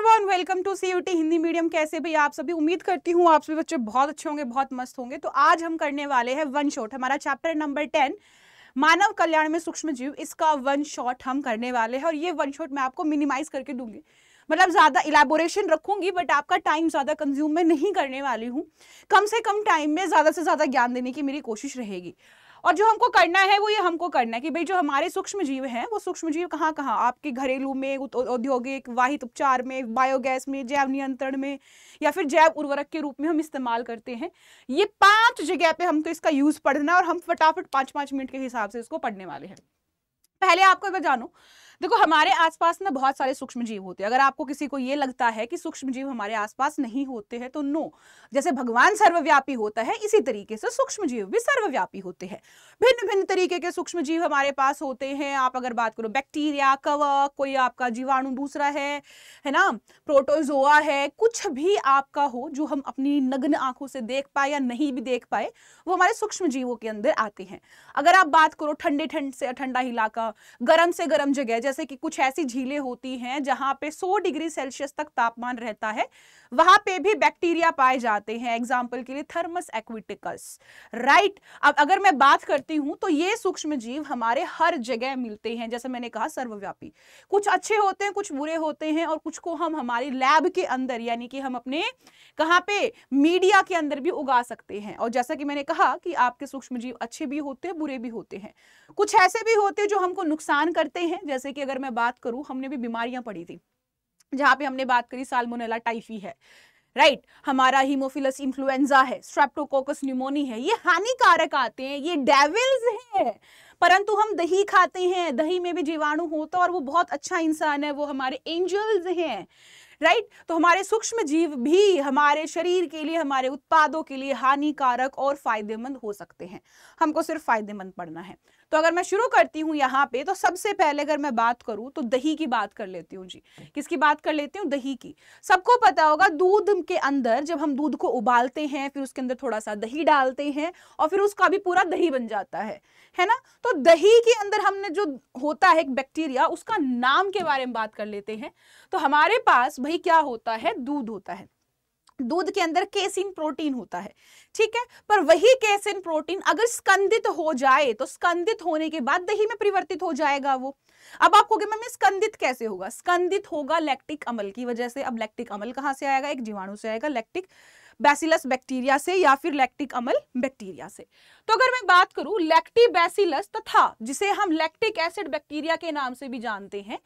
Everyone welcome to C U T Hindi medium कैसे भैया आप सभी उम्मीद करती हूँ आप सभी बच्चे बहुत अच्छे होंगे बहुत मस्त होंगे तो आज हम करने वाले हैं वन शॉट हमारा चैप्टर नंबर टेन मानव कल्याण में सूक्ष्म जीव इसका वन शॉट हम करने वाले हैं और ये वन शॉट मैं आपको मिनिमाइज करके दूंगी मतलब ज़्यादा इलेबोरेशन रखूंगी बट आपका टाइम ज़्यादा कंज्यूम में नहीं करने वाली हूँ कम से कम टाइम में ज़्यादा से ज़्यादा ज्ञान देने की मेरी कोशिश रहेगी और जो हमको करना है वो ये हमको करना है कि भाई जो हमारे सूक्ष्म जीव हैं वो सूक्ष्म जीव कहाँ कहाँ आपके घरेलू में औद्योगिक वाहित उपचार में बायोगैस में जैव नियंत्रण में या फिर जैव उर्वरक के रूप में हम इस्तेमाल करते हैं ये पांच जगह पे हमको तो इसका यूज पढ़ना और हम फटाफट पांच पांच मिनट के हिसाब से इसको पढ़ने वाले हैं पहले आपको अगर जानो देखो हमारे आसपास ना बहुत सारे सूक्ष्म जीव होते हैं अगर आपको किसी को ये लगता है कि सूक्ष्म जीव हमारे आसपास नहीं होते हैं तो नो जैसे भगवान सर्वव्यापी होता है इसी तरीके से सूक्ष्म जीव भी सर्वव्यापी होते हैं भिन्न भिन्न तरीके के सूक्ष्म जीव हमारे पास होते हैं आप अगर बात करो बैक्टीरिया कवक कोई आपका जीवाणु दूसरा है है ना प्रोटोजोआ है कुछ भी आपका हो जो हम अपनी नग्न आंखों से देख पाए या नहीं भी देख पाए वो हमारे सूक्ष्म जीवों के अंदर आते हैं अगर आप बात करो ठंडे ठंड से ठंडा इलाका गर्म से गर्म जगह जैसे कि कुछ ऐसी झीलें होती हैं जहां पे 100 डिग्री सेल्सियस तक तापमान रहता है वहां पे भी बैक्टीरिया पाए जाते हैं एग्जाम्पल के लिए थर्मस एक्विटिकस राइट अब अगर मैं बात करती हूं तो ये सूक्ष्म जीव हमारे हर जगह मिलते हैं जैसे मैंने कहा सर्वव्यापी कुछ अच्छे होते हैं कुछ बुरे होते हैं और कुछ को हम हमारी लैब के अंदर यानी कि हम अपने कहाँ पे मीडिया के अंदर भी उगा सकते हैं और जैसा कि मैंने कहा कि आपके सूक्ष्म जीव अच्छे भी होते हैं बुरे भी होते हैं कुछ ऐसे भी होते हैं जो हमको नुकसान करते हैं जैसे कि की अगर मैं बात करूं हमने भी बीमारियां पढ़ी थी जहां पे हमने बात करी सालमोनेला टाइफी है राइट right. हमारा हीमोफिलस इन्फ्लुएंजा है स्ट्रेप्टोकोकस न्यूमोनी है ये हानिकारक आते हैं ये डेविल्स हैं परंतु हम दही खाते हैं दही में भी जीवाणु होता तो है और वो बहुत अच्छा इंसान है वो हमारे एंजल्स हैं राइट right? तो हमारे सूक्ष्म जीव भी हमारे शरीर के लिए हमारे उत्पादों के लिए हानिकारक और फायदेमंद हो सकते हैं हमको सिर्फ फायदेमंद पढ़ना है तो अगर मैं शुरू करती हूँ यहाँ पे तो सबसे पहले अगर मैं बात करूँ तो दही की बात कर लेती हूँ जी किसकी बात कर लेती हूँ दही की सबको पता होगा दूध के अंदर जब हम दूध को उबालते हैं फिर उसके अंदर थोड़ा सा दही डालते हैं और फिर उसका भी पूरा दही बन जाता है है ना तो दही के अंदर हमने जो होता है एक बैक्टीरिया उसका नाम के बारे में बात कर लेते हैं तो हमारे पास भाई क्या होता है दूध होता है दूध के अंदर केसिन प्रोटीन होता है ठीक है पर वही केसिन प्रोटीन अगर स्कंदित हो जाए तो स्कंदित होने के बाद दही में परिवर्तित हो जाएगा वो अब आप कहोगे मैम स्कंदित कैसे होगा स्कंदित होगा लैक्टिक अमल की वजह से अब लैक्टिक अमल कहां से आएगा एक जीवाणु से आएगा लैक्टिक बैसिलस बैक्टीरिया से या फिर लैक्टिक अमल बैक्टीरिया से तो अगर मैं बात करूं लैक्टिबैसिलस तथा जिसे हम लैक्टिक एसिड बैक्टीरिया के नाम से भी जानते हैं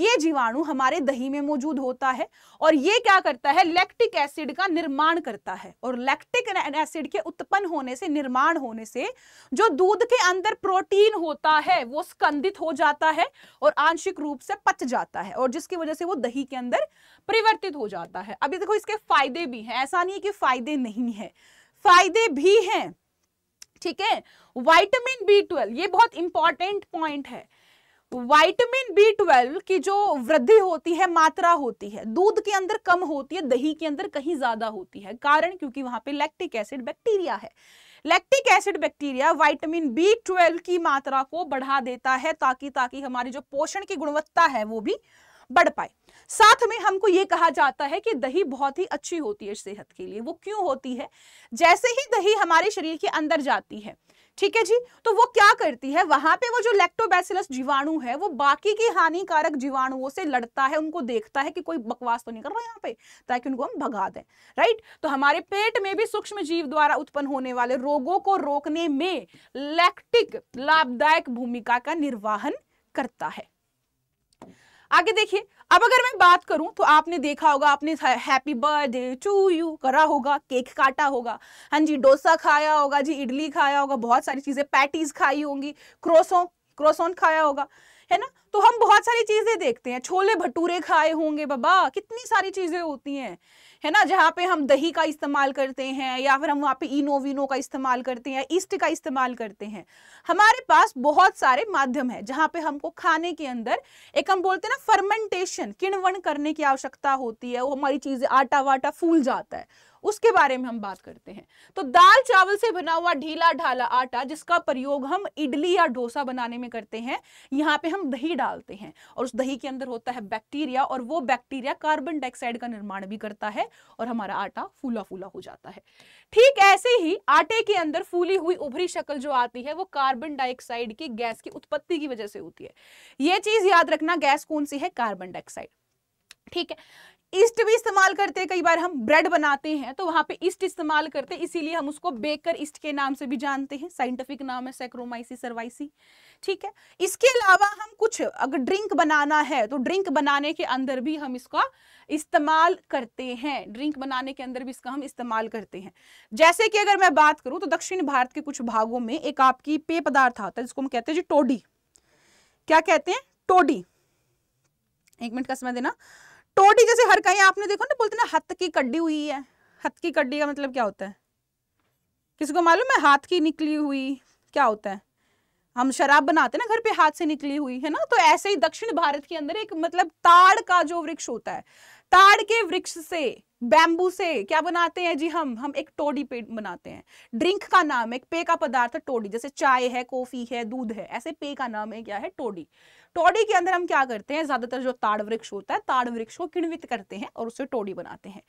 ये जीवाणु हमारे दही में मौजूद होता है और ये क्या करता है लैक्टिक एसिड का निर्माण करता है और लैक्टिक एसिड के उत्पन्न होने से निर्माण होने से जो दूध के अंदर प्रोटीन होता है वो स्कंदित हो जाता है और आंशिक रूप से पच जाता है और जिसकी वजह से वो दही के अंदर परिवर्तित हो जाता है अभी देखो इसके फायदे भी हैं ऐसा नहीं है कि फायदे नहीं है फायदे भी हैं ठीक है वाइटामिन बी ट्वेल्व ये बहुत इंपॉर्टेंट पॉइंट है वाइटामिन बी ट्वेल्व की जो वृद्धि होती है मात्रा होती है दूध के अंदर कम होती है दही के अंदर कहीं ज्यादा होती है कारण क्योंकि वहां पे लैक्टिक एसिड बैक्टीरिया है lactic acid bacteria vitamin B twelve की मात्रा को बढ़ा देता है ताकि ताकि हमारी जो पोषण की गुणवत्ता है वो भी बढ़ पाए साथ में हमको ये कहा जाता है कि दही बहुत ही अच्छी होती है सेहत के लिए वो क्यों होती है जैसे ही दही हमारे शरीर के अंदर जाती है ठीक है जी तो वो क्या करती है वहां पे वो जो लेक्टोबैसिलस जीवाणु है वो बाकी की हानिकारक जीवाणुओं से लड़ता है उनको देखता है कि कोई बकवास तो नहीं कर रहा यहाँ पे ताकि उनको हम भगा दें राइट तो हमारे पेट में भी सूक्ष्म जीव द्वारा उत्पन्न होने वाले रोगों को रोकने में लैक्टिक लाभदायक भूमिका का निर्वाहन करता है आगे देखिए अब अगर मैं बात करूं तो आपने देखा होगा आपने हैप्पी बर्थडे टू यू करा होगा केक काटा होगा हाँ जी डोसा खाया होगा जी इडली खाया होगा बहुत सारी चीजें पैटीज खाई होंगी क्रोसों क्रोसोन खाया होगा है ना तो हम बहुत सारी चीजें देखते हैं छोले भटूरे खाए होंगे बाबा कितनी सारी चीजें होती हैं है ना जहाँ पे हम दही का इस्तेमाल करते हैं या फिर हम वहाँ पे इनो विनो का इस्तेमाल करते हैं ईस्ट का इस्तेमाल करते हैं हमारे पास बहुत सारे माध्यम है जहाँ पे हमको खाने के अंदर एक हम बोलते हैं ना फर्मेंटेशन किणवन करने की आवश्यकता होती है वो हमारी चीजें आटा वाटा फूल जाता है उसके बारे में हम बात करते हैं तो दाल चावल से बना हुआ ढीला ढाला आटा जिसका प्रयोग हम इडली या डोसा बनाने में करते हैं यहाँ पे हम दही डालते हैं और उस दही के अंदर होता है बैक्टीरिया और वो बैक्टीरिया कार्बन डाइऑक्साइड का निर्माण भी करता है और हमारा आटा फूला फूला हो जाता है ठीक ऐसे ही आटे के अंदर फूली हुई उभरी शक्ल जो आती है वो कार्बन डाइऑक्साइड की गैस की उत्पत्ति की वजह से होती है ये चीज याद रखना गैस कौन सी है कार्बन डाइऑक्साइड ठीक है ईस्ट भी इस्तेमाल करते हैं कई बार हम ब्रेड बनाते हैं तो वहां पे ईस्ट इस्तेमाल करते हैं इसीलिए हम उसको बेकर ईस्ट के नाम से भी जानते हैं साइंटिफिक नाम है सेक्रोमाइसी सर्वाइसी ठीक है इसके अलावा हम कुछ अगर ड्रिंक बनाना है तो ड्रिंक बनाने के अंदर भी हम इसका इस्तेमाल करते हैं ड्रिंक बनाने के अंदर भी इसका हम इस्तेमाल करते हैं जैसे कि अगर मैं बात करूं तो दक्षिण भारत के कुछ भागों में एक आपकी पेय पदार्थ आता है जिसको हम कहते हैं जी टोडी क्या कहते हैं टोडी एक मिनट का समय देना टोटी जैसे कहीं आपने देखो ना बोलते ना हथ की कड्डी हुई है हथ की कड्डी का मतलब क्या होता है किसी को मालूम है हाथ की निकली हुई क्या होता है हम शराब बनाते ना घर पे हाथ से निकली हुई है ना तो ऐसे ही दक्षिण भारत के अंदर एक मतलब ताड़ का जो वृक्ष होता है ताड़ के वृक्ष से बैम्बू से क्या बनाते हैं जी हम हम एक टोडी पे बनाते हैं ड्रिंक का नाम एक पेय का पदार्थ टोडी जैसे चाय है कॉफी है दूध है ऐसे पेय का नाम है क्या है टोडी टोडी के अंदर हम क्या करते हैं ज्यादातर जो ताड़ वृक्ष होता है ताड़ वृक्ष को किणवित करते हैं और उसे टोडी बनाते हैं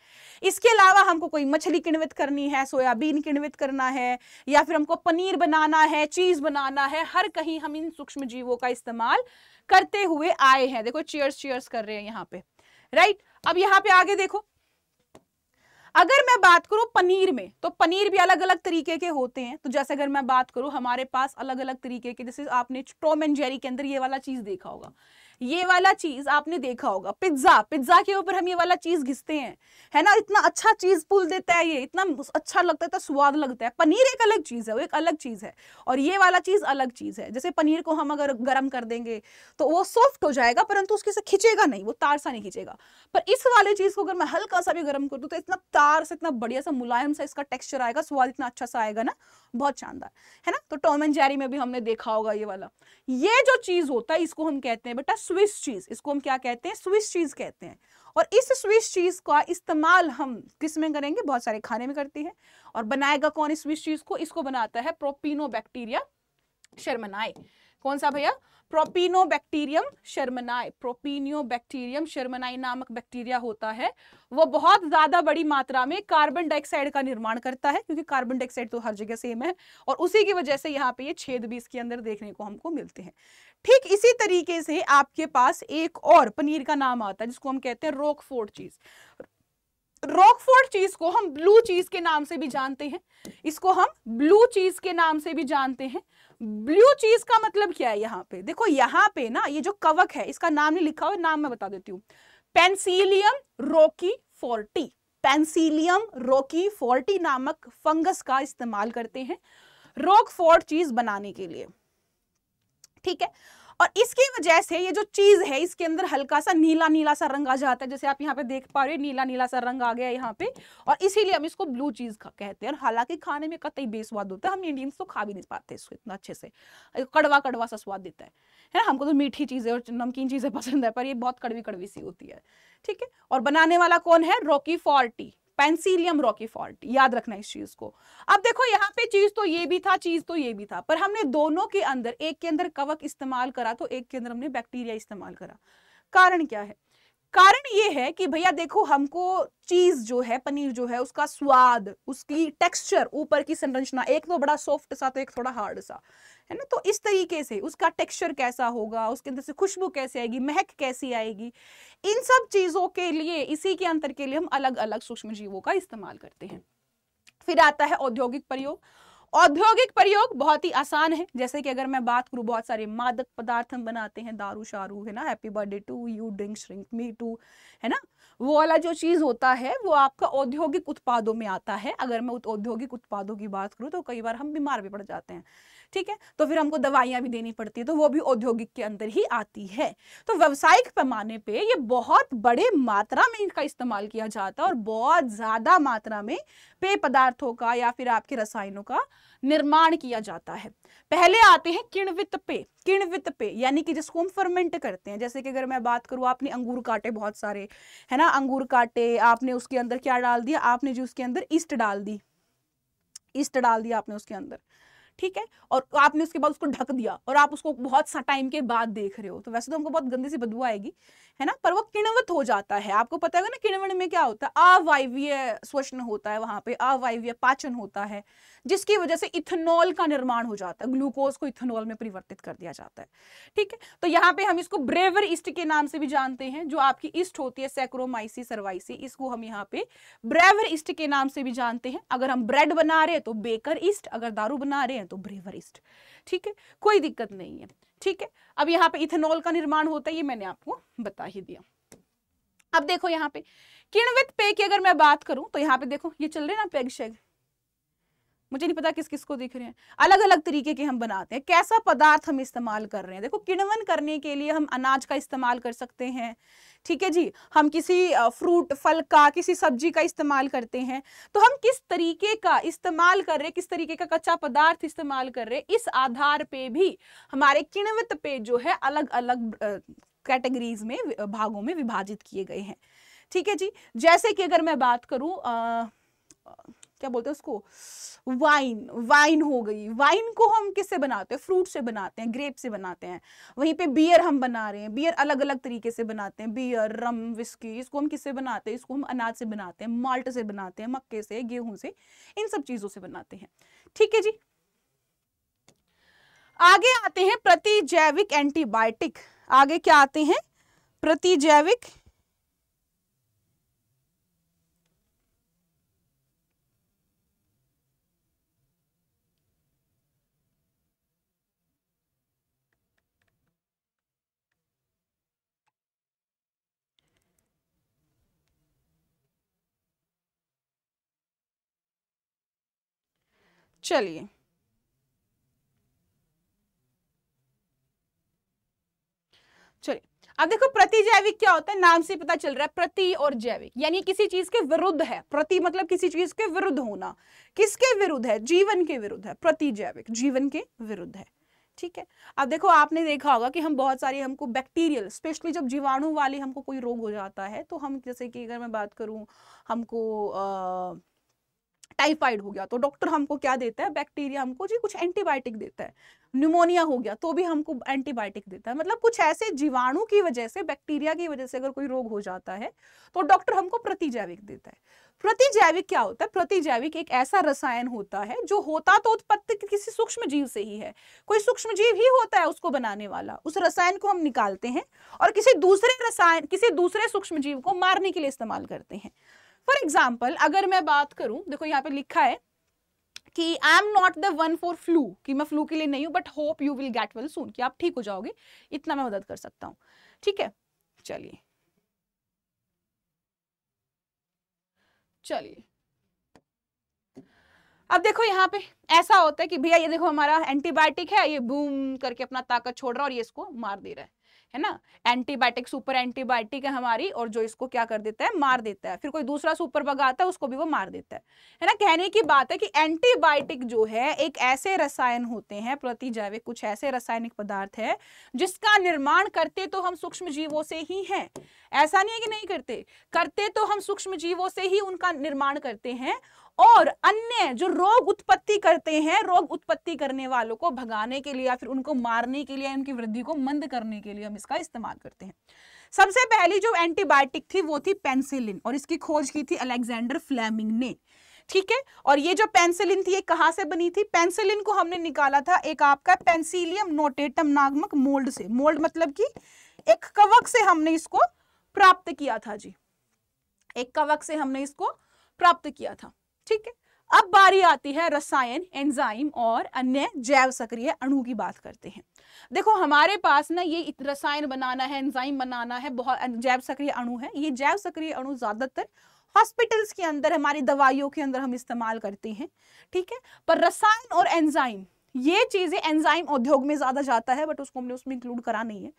इसके अलावा हमको कोई मछली किणवित करनी है सोयाबीन किणवित करना है या फिर हमको पनीर बनाना है चीज बनाना है हर कहीं हम इन सूक्ष्म जीवों का इस्तेमाल करते हुए आए हैं देखो चेयर्स चेयर्स कर रहे हैं यहाँ पे राइट अब यहाँ पे आगे देखो अगर मैं बात करूं पनीर में तो पनीर भी अलग अलग तरीके के होते हैं तो जैसे अगर मैं बात करूं हमारे पास अलग अलग तरीके के जैसे आपने टॉम एंड जेरी के अंदर ये वाला चीज देखा होगा ये वाला चीज आपने देखा होगा पिज्जा पिज्जा के ऊपर हम ये वाला चीज घिसते हैं है ना इतना अच्छा चीज पुल देता है ये इतना अच्छा लगता है स्वाद लगता है पनीर एक अलग चीज है वो एक अलग चीज है और ये वाला चीज अलग चीज है जैसे पनीर को हम अगर गर्म कर देंगे तो वो सॉफ्ट हो जाएगा परंतु उसके से खिंचेगा नहीं वो तार सा नहीं खिंचेगा पर इस वाले चीज को अगर मैं हल्का सा भी गर्म कर दू तो इतना तार से इतना बढ़िया सा मुलायम सा इसका टेक्स्चर आएगा स्वाद इतना अच्छा सा आएगा ना बहुत शानदार है ना तो टॉम एंड जेरी में भी हमने देखा होगा ये वाला ये जो चीज होता है इसको हम कहते हैं बेटा स्विस चीज़ इसको हम क्या कहते हैं स्विस चीज़ कहते हैं और इस स्विस चीज़ का इस्तेमाल हम किस में करेंगे बहुत सारे खाने में करते हैं और बनाएगा कौन इस स्विस चीज़ को इसको बनाता है प्रोपिनो बैक्टीरिया शर्मनाए कौन सा भैया प्रोपिनो बैक्टीरियम शर्मनाए प्रोपिनियो बैक्टीरियम शर्मनाई नामक बैक्टीरिया होता है वो बहुत ज्यादा बड़ी मात्रा में कार्बन डाइऑक्साइड का निर्माण करता है क्योंकि कार्बन डाइऑक्साइड तो हर जगह सेम है और उसी की वजह से यहाँ पे ये छेद भी इसके अंदर देखने को हमको मिलते हैं ठीक इसी तरीके से आपके पास एक और पनीर का नाम आता है जिसको हम कहते हैं रोकफोर्ड चीज रॉकफोर्ड चीज को हम ब्लू चीज के नाम से भी जानते हैं इसको हम ब्लू चीज के नाम से भी जानते हैं ब्लू चीज का मतलब क्या है यहाँ पे देखो यहाँ पे ना ये जो कवक है इसका नाम नहीं लिखा हुआ नाम मैं बता देती हूँ Penicillium roqueforti Penicillium roqueforti नामक फंगस का इस्तेमाल करते हैं रोकफोर्ड चीज बनाने के लिए ठीक है और इसकी वजह से ये जो चीज़ है इसके अंदर हल्का सा नीला नीला सा रंग आ जाता है जैसे आप यहाँ पे देख पा रहे हो नीला नीला सा रंग आ गया यहाँ पे और इसीलिए हम इसको ब्लू चीज़ कहते हैं और हालांकि खाने में कतई बेस्वाद होता है हम इंडियंस तो खा भी नहीं पाते इसको इतना अच्छे से कड़वा कड़वा सा स्वाद देता है है ना हमको तो मीठी चीज़ें और नमकीन चीज़ें पसंद है पर ये बहुत कड़वी कड़वी सी होती है ठीक है और बनाने वाला कौन है roqueforti Penicillium roqueforti याद रखना इस चीज को अब देखो यहाँ पे चीज तो ये भी था चीज तो ये भी था पर हमने दोनों के अंदर एक के अंदर कवक इस्तेमाल करा तो एक के अंदर हमने बैक्टीरिया इस्तेमाल करा कारण क्या है कारण ये है कि भैया देखो हमको चीज जो है पनीर जो है उसका स्वाद उसकी टेक्सचर ऊपर की संरचना एक तो बड़ा सॉफ्ट सा तो एक थोड़ा हार्ड सा है ना तो इस तरीके से उसका टेक्सचर कैसा होगा उसके अंदर से खुशबू कैसे आएगी महक कैसी आएगी इन सब चीज़ों के लिए इसी के अंतर के लिए हम अलग अलग सूक्ष्म जीवों का इस्तेमाल करते हैं फिर आता है औद्योगिक प्रयोग औद्योगिक प्रयोग बहुत ही आसान है जैसे कि अगर मैं बात करूं बहुत सारे मादक पदार्थ हम बनाते हैं दारू शारू है ना happy birthday to you drink shrink me too है ना वो वाला जो चीज़ होता है वो आपका औद्योगिक उत्पादों में आता है अगर मैं औद्योगिक उत्पादों की बात करूँ तो कई बार हम बीमार भी पड़ जाते हैं ठीक है तो फिर हमको दवाइयां भी देनी पड़ती है तो वो भी औद्योगिक के अंदर ही आती है तो व्यवसायिक पैमाने पर ये बहुत बड़े मात्रा में इनका इस्तेमाल किया जाता है और बहुत ज़्यादा मात्रा में पेय पदार्थों का या फिर आपके रसायनों का निर्माण किया जाता है पहले आते हैं किणवित पे किणवित पे यानी कि जिसको हम फर्मेंट करते हैं जैसे कि अगर मैं बात करूं आपने अंगूर काटे बहुत सारे है ना अंगूर काटे आपने उसके अंदर क्या डाल दिया आपने जो उसके अंदर ईस्ट डाल दी ईस्ट डाल दिया आपने उसके अंदर ठीक है और आपने उसके बाद उसको ढक दिया और आप उसको बहुत सा टाइम के बाद देख रहे हो तो वैसे तो हमको बहुत गंदी सी बदबू आएगी है ना पर वो किणवत हो जाता है आपको पता है ना किणवन में क्या होता है अवायवीय स्वशन होता है वहां पे अवायवीय पाचन होता है जिसकी वजह से इथेनॉल का निर्माण हो जाता है ग्लूकोज को इथेनॉल में परिवर्तित कर दिया जाता है ठीक है तो यहाँ पे हम इसको ब्रेवर ईस्ट के नाम से भी जानते हैं जो आपकी ईस्ट होती है सेक्रोमाइसी सर्वाइसी इसको हम यहाँ पे ब्रेवर ईस्ट के नाम से भी जानते हैं अगर हम ब्रेड बना रहे हैं तो बेकर ईस्ट अगर दारू बना रहे हैं तो ब्रेवरिस्ट ठीक है कोई दिक्कत नहीं है ठीक है अब यहाँ पे इथेनॉल का निर्माण होता है ये मैंने आपको बता ही दिया अब देखो यहाँ पे किणवित पेय की अगर मैं बात करूं तो यहाँ पे देखो ये चल रहे ना पेग शेग मुझे नहीं पता किस किस को दिख रहे हैं अलग अलग तरीके के हम बनाते हैं कैसा पदार्थ हम इस्तेमाल कर रहे हैं देखो किणवन करने के लिए हम अनाज का इस्तेमाल कर सकते हैं ठीक है जी हम किसी फ्रूट फल का किसी सब्जी का इस्तेमाल करते हैं तो हम किस तरीके का इस्तेमाल कर रहे हैं किस तरीके का कच्चा पदार्थ इस्तेमाल कर रहे हैं इस आधार पे भी हमारे किणवित पे जो है अलग अलग कैटेगरीज में भागों में विभाजित किए गए हैं ठीक है जी जैसे कि अगर मैं बात करूँ क्या बोलते हैं उसको वाइन वाइन हो गई वाइन को हम किससे बनाते हैं फ्रूट से बनाते हैं ग्रेप से बनाते हैं वहीं पे बियर हम बना रहे हैं बियर अलग अलग तरीके से बनाते हैं बियर रम विस्की इसको हम किससे बनाते हैं इसको हम अनाज से बनाते हैं माल्ट से बनाते हैं मक्के से गेहूं से इन सब चीजों से बनाते हैं ठीक है जी आगे आते हैं प्रतिजैविक एंटीबायोटिक आगे क्या आते हैं प्रतिजैविक चलिए चलिए अब देखो प्रति जैविक क्या होता है नाम से पता चल रहा है प्रति और जैविक यानी किसी चीज के विरुद्ध है प्रति मतलब किसी चीज के विरुद्ध होना किसके विरुद्ध है जीवन के विरुद्ध है प्रति जैविक जीवन के विरुद्ध है ठीक है अब देखो आपने देखा होगा कि हम बहुत सारे हमको बैक्टीरियल स्पेशली जब जीवाणु वाले हमको कोई रोग हो जाता है तो हम जैसे कि अगर मैं बात करूं हमको आ, टाइफाइड हो गया तो डॉक्टर हमको क्या देता है बैक्टीरिया हमको जी कुछ एंटीबायोटिक देता है न्यूमोनिया हो गया तो भी हमको एंटीबायोटिक देता है मतलब कुछ ऐसे जीवाणु की वजह से बैक्टीरिया की वजह से अगर कोई रोग हो जाता है तो डॉक्टर हमको प्रतिजैविक देता है प्रतिजैविक क्या होता है प्रतिजैविक एक ऐसा रसायन होता है जो होता तो उत्पत्ति किसी सूक्ष्म जीव से ही है कोई सूक्ष्म जीव ही होता है उसको बनाने वाला उस रसायन को हम निकालते हैं और किसी दूसरे रसायन किसी दूसरे सूक्ष्म जीव को मारने के लिए इस्तेमाल करते हैं फॉर एग्जाम्पल अगर मैं बात करूं देखो यहाँ पे लिखा है कि I am not the one for flu कि मैं फ्लू के लिए नहीं हूं but hope you will get well soon कि आप ठीक हो जाओगे इतना मैं मदद कर सकता हूँ ठीक है चलिए चलिए अब देखो यहाँ पे ऐसा होता है कि भैया ये देखो हमारा एंटीबायोटिक है ये बूम करके अपना ताकत छोड़ रहा है और ये इसको मार दे रहा है है ना एंटीबायोटिक सुपर एंटीबायोटिक है हमारी और जो इसको क्या कर देता है मार देता है फिर कोई दूसरा सुपर बग आता है उसको भी वो मार देता है है ना कहने की बात है कि एंटीबायोटिक जो है एक ऐसे रसायन होते हैं प्रतिजैविक कुछ ऐसे रासायनिक पदार्थ है जिसका निर्माण करते तो हम सूक्ष्म जीवों से ही हैं ऐसा नहीं है कि नहीं करते करते तो हम सूक्ष्म जीवों से ही उनका निर्माण करते हैं और अन्य जो रोग उत्पत्ति करते हैं रोग उत्पत्ति करने वालों को भगाने के लिए या फिर उनको मारने के लिए उनकी वृद्धि को मंद करने के लिए हम इसका इस्तेमाल करते हैं सबसे पहली जो एंटीबायोटिक थी वो थी पेंसिलिन और इसकी खोज की थी अलेक्जेंडर फ्लैमिंग ने ठीक है और ये जो पेंसिलिन थी ये कहाँ से बनी थी पेंसिलिन को हमने निकाला था एक आपका पेंसिलियम नोटेटम नागमक मोल्ड से मोल्ड मतलब कि एक कवक से हमने इसको प्राप्त किया था जी एक कवक से हमने इसको प्राप्त किया था ठीक है अब बारी आती है रसायन एंजाइम और अन्य जैव सक्रिय अणु की बात करते हैं देखो हमारे पास ना ये रसायन बनाना है एंजाइम बनाना है बहुत जैव सक्रिय अणु है ये जैव सक्रिय अणु ज्यादातर हॉस्पिटल्स के अंदर हमारी दवाइयों के अंदर हम इस्तेमाल करते हैं ठीक है पर रसायन और एंजाइम ये चीजें एंजाइम उद्योग में ज्यादा जाता है बट उसको हमने उसमें इंक्लूड करा नहीं है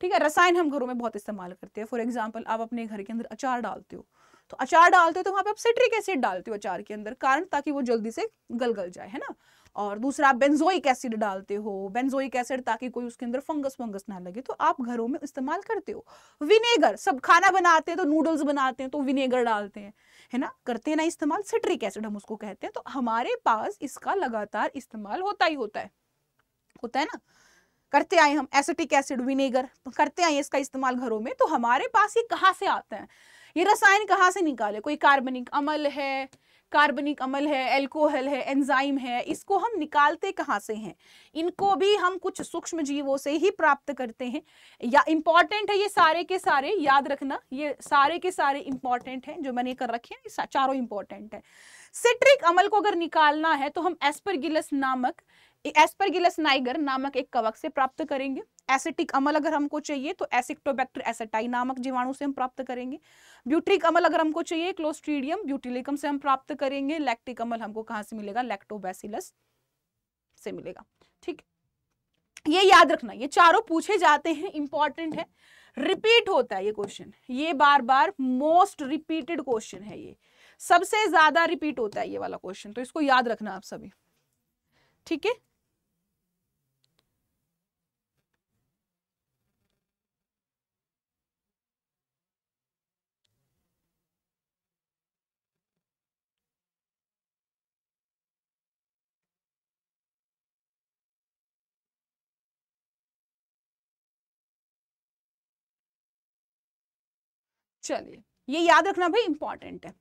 ठीक है रसायन हम घरों में बहुत इस्तेमाल करते हैं फॉर एग्जाम्पल आप अपने घर के अंदर अचार डालते हो तो अचार डालते हो तो वहां पे आप सिट्रिक एसिड डालते हो अचार के अंदर कारण ताकि वो जल्दी से गल गल जाए है ना और दूसरा आप बेंजोइक एसिड डालते हो बेंजोइक एसिड ताकि कोई उसके अंदर फंगस फंगस ना लगे तो आप घरों में इस्तेमाल करते हो विनेगर सब खाना बनाते हैं तो नूडल्स बनाते हैं तो विनेगर डालते हैं है ना करते हैं ना इस्तेमाल सिट्रिक एसिड हम उसको कहते हैं तो हमारे पास इसका लगातार इस्तेमाल होता ही होता है होता है ना करते आए हम एसिटिक एसिड विनेगर करते आए इसका इस्तेमाल घरों में तो हमारे पास ये कहाँ से आते हैं ये रसायन कहाँ से निकाले कोई कार्बनिक अमल है कार्बनिक अमल है एल्कोहल है एंजाइम है इसको हम निकालते कहाँ से हैं इनको भी हम कुछ सूक्ष्म जीवों से ही प्राप्त करते हैं या इम्पॉर्टेंट है ये सारे के सारे याद रखना ये सारे के सारे इम्पॉर्टेंट हैं जो मैंने कर रखे हैं चारों इम्पॉर्टेंट है सिट्रिक अमल को अगर निकालना है तो हम एस्परगिलस नामक एस्परगिलस नाइगर नामक एक कवक से प्राप्त करेंगे एसिटिक अमल अगर हमको चाहिए तो एसिक्टोबैक्टर एसेटाई नामक जीवाणु से हम प्राप्त करेंगे ब्यूट्रिक अमल अगर हमको चाहिए क्लोस्ट्रीडियम ब्यूटिलिकम से हम प्राप्त करेंगे लैक्टिक अमल हमको कहाँ से मिलेगा लैक्टोबैसिलस से मिलेगा ठीक ये याद रखना ये चारों पूछे जाते हैं इंपॉर्टेंट है रिपीट होता है ये क्वेश्चन ये बार बार मोस्ट रिपीटेड क्वेश्चन है ये सबसे ज्यादा रिपीट होता है ये वाला क्वेश्चन तो इसको याद रखना आप सभी ठीक है चलिए ये याद रखना भाई इंपॉर्टेंट है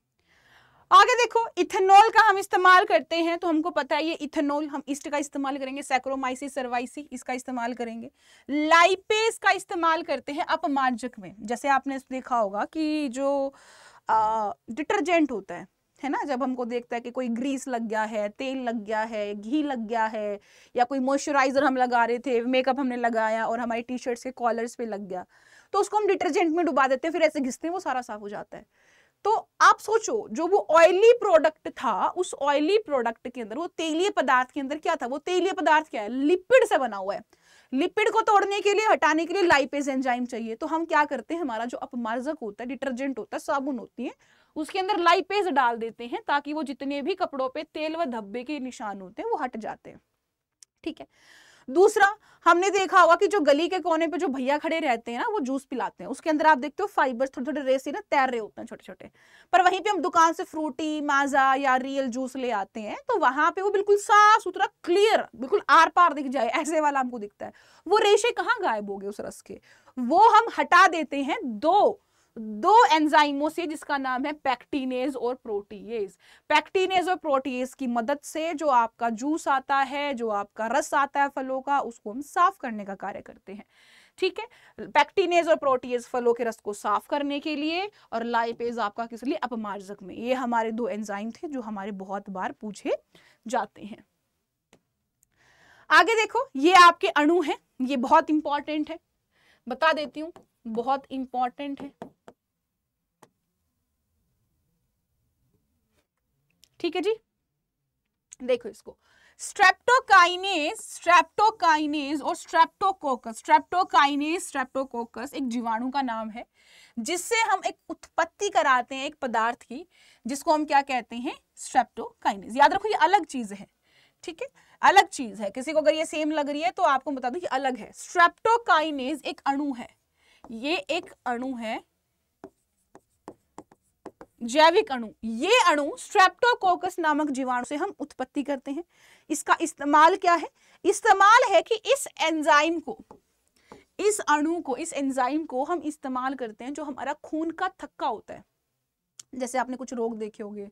आगे देखो इथेनॉल का हम इस्तेमाल करते हैं तो हमको पता है ये इथेनॉल हम ईस्ट का इस्तेमाल करेंगे सैक्रोमाइसिस सर्वाइसी इसका इस्तेमाल करेंगे लाइपेस का इस्तेमाल करते हैं अपमार्जक में जैसे आपने देखा होगा कि जो डिटर्जेंट होता है है ना जब हमको देखता है कि कोई ग्रीस लग गया है तेल लग गया है घी लग गया है या कोई मॉइस्चराइजर हम लगा रहे थे मेकअप हमने लगाया और हमारी टी शर्ट्स के कॉलर्स पे लग गया तो उसको हम डिटर्जेंट में डुबा देते हैं फिर ऐसे घिसते हैं वो सारा साफ हो जाता है तो आप सोचो जो वो ऑयली प्रोडक्ट था उस ऑयली प्रोडक्ट के अंदर वो तेलीय पदार्थ के अंदर क्या था वो तेलीय पदार्थ क्या है लिपिड से बना हुआ है लिपिड को तोड़ने के लिए हटाने के लिए लाइपेज एंजाइम चाहिए तो हम क्या करते हैं हमारा जो अपमार्जक होता है डिटर्जेंट होता है साबुन होती है उसके अंदर लाइपेज डाल देते हैं ताकि वो जितने भी कपड़ों पे तेल व धब्बे के निशान होते हैं वो हट जाते हैं ठीक है दूसरा हमने देखा होगा कि जो गली के कोने पे जो भैया खड़े रहते हैं ना वो जूस पिलाते हैं उसके अंदर आप देखते हो फाइबर्स थोड़े थोड़े रेसी ना तैर रहे होते हैं छोटे छोटे पर वहीं पे हम दुकान से फ्रूटी माजा या रियल जूस ले आते हैं तो वहां पे वो बिल्कुल साफ सुथरा क्लियर बिल्कुल आर पार दिख जाए ऐसे वाला हमको दिखता है वो रेशे कहाँ गायब हो गए उस रस के वो हम हटा देते हैं दो दो एंजाइमों से जिसका नाम है पैक्टीनेज और प्रोटीज पैक्टीनेज और प्रोटीज की मदद से जो आपका जूस आता है जो आपका रस आता है फलों का उसको हम साफ करने का कार्य करते हैं ठीक है पैक्टीनेज और प्रोटीज फलों के रस को साफ करने के लिए और लाइपेज आपका किस लिए अपमार्जक में ये हमारे दो एंजाइम थे जो हमारे बहुत बार पूछे जाते हैं आगे देखो ये आपके अणु हैं ये बहुत इंपॉर्टेंट है बता देती हूँ बहुत इंपॉर्टेंट है ठीक है जी देखो इसको स्ट्रेप्टोकाइनेस स्ट्रेप्टोकाइनेस और स्ट्रेप्टोकोकस स्ट्रेप्टोकाइनेस स्ट्रेप्टोकोकस एक जीवाणु का नाम है जिससे हम एक उत्पत्ति कराते हैं एक पदार्थ की जिसको हम क्या कहते हैं स्ट्रेप्टोकाइनेस याद रखो ये अलग चीज है ठीक है अलग चीज है किसी को अगर ये सेम लग रही है तो आपको बता दो ये अलग है स्ट्रेप्टोकाइनेस एक अणु है ये एक अणु है जैविक अणु ये अणु स्ट्रेप्टोकोकस नामक जीवाणु से हम उत्पत्ति करते हैं इसका इस्तेमाल क्या है इस्तेमाल है कि इस एंजाइम को इस अणु को इस एंजाइम को हम इस्तेमाल करते हैं जो हमारा खून का थक्का होता है जैसे आपने कुछ रोग देखे होंगे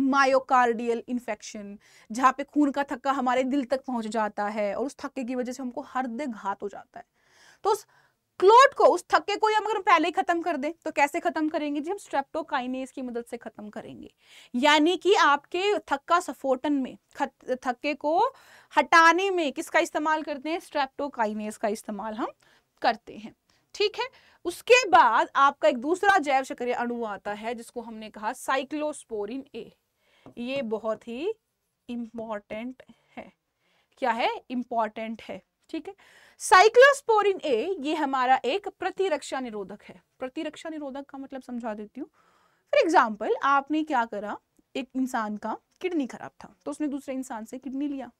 मायोकार्डियल इन्फेक्शन जहाँ पे खून का थक्का हमारे दिल तक पहुंच जाता है और उस थक्के की वजह से हमको हृदय घात हो जाता है तो उस क्लोट को उस थक्के को हम अगर पहले ही खत्म कर दें तो कैसे खत्म करेंगे जी हम स्ट्रेप्टोकाइनेस की मदद से खत्म करेंगे यानी कि आपके थक्का सफोटन में थक्के को हटाने में किसका इस्तेमाल करते हैं स्ट्रेप्टोकाइनेस का इस्तेमाल हम करते हैं ठीक है उसके बाद आपका एक दूसरा जैव सक्रिय अणु आता है जिसको हमने कहा साइक्लोस्पोरिन ए ये बहुत ही इंपॉर्टेंट है क्या है इंपॉर्टेंट है ठीक है साइक्लोस्पोरिन ए ये हमारा एक प्रतिरक्षा निरोधक है प्रतिरक्षा निरोधक का मतलब समझा देती हूँ फॉर एग्जाम्पल आपने क्या करा एक इंसान का किडनी खराब था तो उसने दूसरे इंसान से किडनी लिया